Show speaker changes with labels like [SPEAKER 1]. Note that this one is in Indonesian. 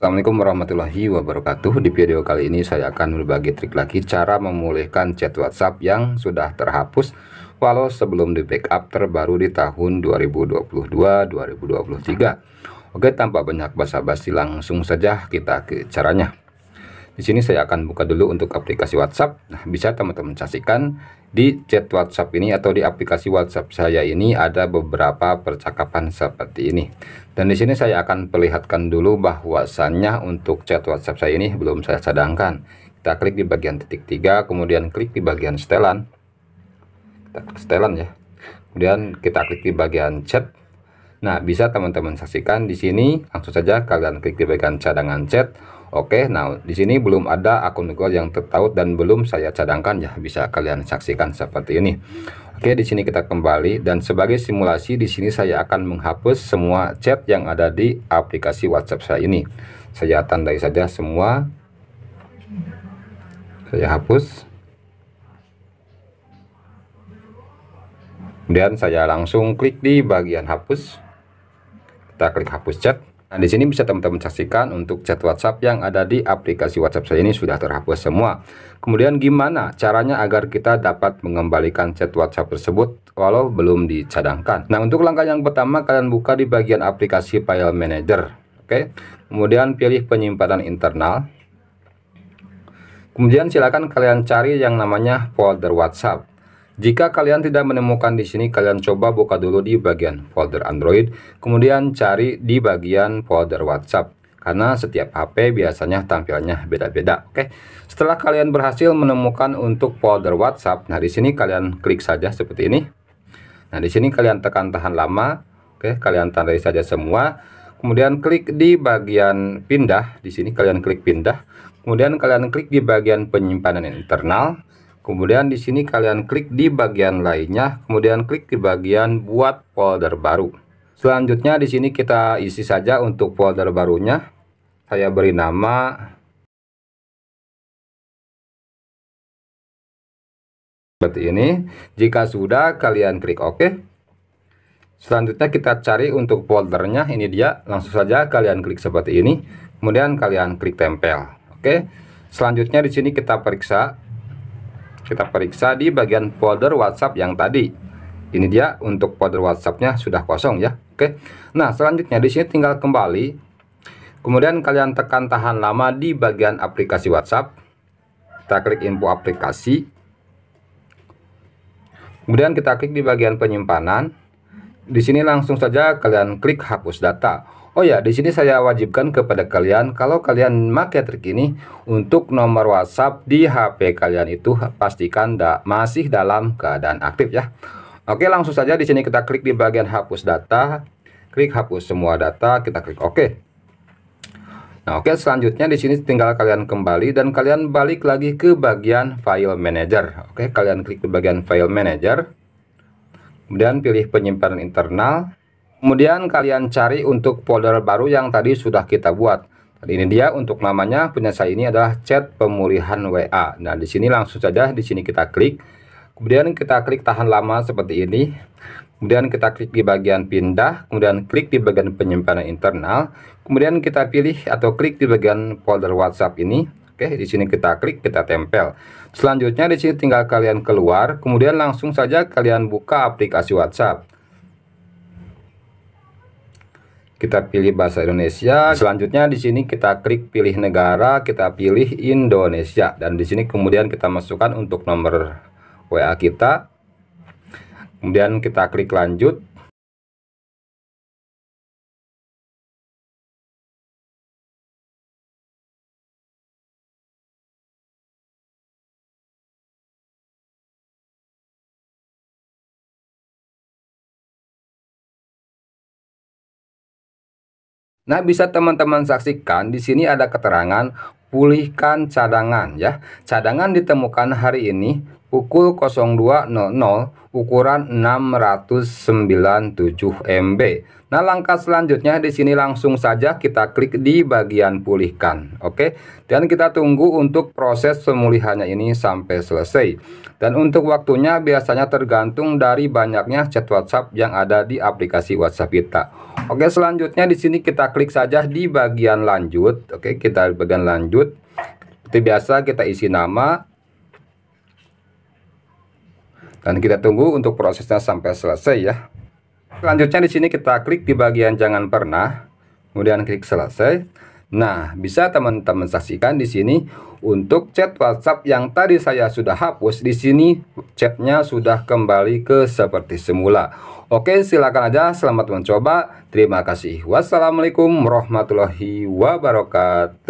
[SPEAKER 1] Assalamualaikum warahmatullahi wabarakatuh Di video kali ini saya akan berbagi trik lagi Cara memulihkan chat whatsapp yang sudah terhapus Walau sebelum di backup terbaru di tahun 2022-2023 Oke tanpa banyak basa-basi langsung saja kita ke caranya di sini saya akan buka dulu untuk aplikasi WhatsApp. Nah, bisa teman-teman saksikan di chat WhatsApp ini atau di aplikasi WhatsApp saya ini ada beberapa percakapan seperti ini. Dan di sini saya akan perlihatkan dulu bahwasannya untuk chat WhatsApp saya ini belum saya cadangkan. Kita klik di bagian titik tiga, kemudian klik di bagian setelan. Kita klik setelan ya. Kemudian kita klik di bagian chat. Nah, bisa teman-teman saksikan di sini. Langsung saja kalian klik di bagian cadangan chat. Oke, nah di sini belum ada akun Google yang tertaut dan belum saya cadangkan ya. Bisa kalian saksikan seperti ini. Oke, di sini kita kembali dan sebagai simulasi di sini saya akan menghapus semua chat yang ada di aplikasi WhatsApp saya ini. Saya tandai saja semua. Saya hapus. Kemudian saya langsung klik di bagian hapus. Kita klik hapus chat. Nah, di sini bisa teman-teman saksikan untuk chat WhatsApp yang ada di aplikasi WhatsApp saya ini sudah terhapus semua. Kemudian gimana caranya agar kita dapat mengembalikan chat WhatsApp tersebut walau belum dicadangkan? Nah, untuk langkah yang pertama kalian buka di bagian aplikasi File Manager. Oke. Kemudian pilih penyimpanan internal. Kemudian silakan kalian cari yang namanya folder WhatsApp. Jika kalian tidak menemukan di sini, kalian coba buka dulu di bagian folder Android, kemudian cari di bagian folder WhatsApp. Karena setiap HP biasanya tampilannya beda-beda, oke? Setelah kalian berhasil menemukan untuk folder WhatsApp, nah di sini kalian klik saja seperti ini. Nah, di sini kalian tekan tahan lama, oke? Kalian tandai saja semua. Kemudian klik di bagian pindah, di sini kalian klik pindah. Kemudian kalian klik di bagian penyimpanan internal. Kemudian di sini kalian klik di bagian lainnya, kemudian klik di bagian buat folder baru. Selanjutnya di sini kita isi saja untuk folder barunya. Saya beri nama seperti ini. Jika sudah, kalian klik OK. Selanjutnya kita cari untuk foldernya, ini dia. Langsung saja kalian klik seperti ini. Kemudian kalian klik tempel. Oke. Selanjutnya di sini kita periksa kita periksa di bagian folder WhatsApp yang tadi. Ini dia untuk folder WhatsAppnya sudah kosong ya. Oke. Nah selanjutnya di sini tinggal kembali. Kemudian kalian tekan tahan lama di bagian aplikasi WhatsApp. Kita klik info aplikasi. Kemudian kita klik di bagian penyimpanan. Di sini langsung saja kalian klik hapus data. Oh ya, di sini saya wajibkan kepada kalian kalau kalian pakai trik ini untuk nomor WhatsApp di HP kalian itu pastikan da masih dalam keadaan aktif ya. Oke, langsung saja di sini kita klik di bagian hapus data, klik hapus semua data, kita klik Oke. Nah, oke selanjutnya di sini tinggal kalian kembali dan kalian balik lagi ke bagian file manager. Oke, kalian klik di bagian file manager. Kemudian pilih penyimpanan internal Kemudian kalian cari untuk folder baru yang tadi sudah kita buat. Dan ini dia untuk namanya punya saya ini adalah chat pemulihan WA. Nah, di sini langsung saja di sini kita klik. Kemudian kita klik tahan lama seperti ini. Kemudian kita klik di bagian pindah, kemudian klik di bagian penyimpanan internal. Kemudian kita pilih atau klik di bagian folder WhatsApp ini. Oke, di sini kita klik, kita tempel. Selanjutnya di sini tinggal kalian keluar, kemudian langsung saja kalian buka aplikasi WhatsApp kita pilih bahasa Indonesia. Selanjutnya di sini kita klik pilih negara, kita pilih Indonesia dan di sini kemudian kita masukkan untuk nomor WA kita. Kemudian kita klik lanjut. Nah, bisa teman-teman saksikan di sini ada keterangan pulihkan cadangan ya. Cadangan ditemukan hari ini pukul 0200 ukuran 697 MB. Nah, langkah selanjutnya di sini langsung saja kita klik di bagian pulihkan, oke? Dan kita tunggu untuk proses pemulihannya ini sampai selesai. Dan untuk waktunya biasanya tergantung dari banyaknya chat WhatsApp yang ada di aplikasi WhatsApp kita. Oke, selanjutnya di sini kita klik saja di bagian lanjut, oke? Kita bagian lanjut. Seperti biasa kita isi nama, dan kita tunggu untuk prosesnya sampai selesai ya. Selanjutnya di sini kita klik di bagian jangan pernah, kemudian klik selesai. Nah, bisa teman-teman saksikan di sini untuk chat WhatsApp yang tadi saya sudah hapus di sini chatnya sudah kembali ke seperti semula. Oke, silakan aja selamat mencoba. Terima kasih. Wassalamualaikum warahmatullahi wabarakatuh.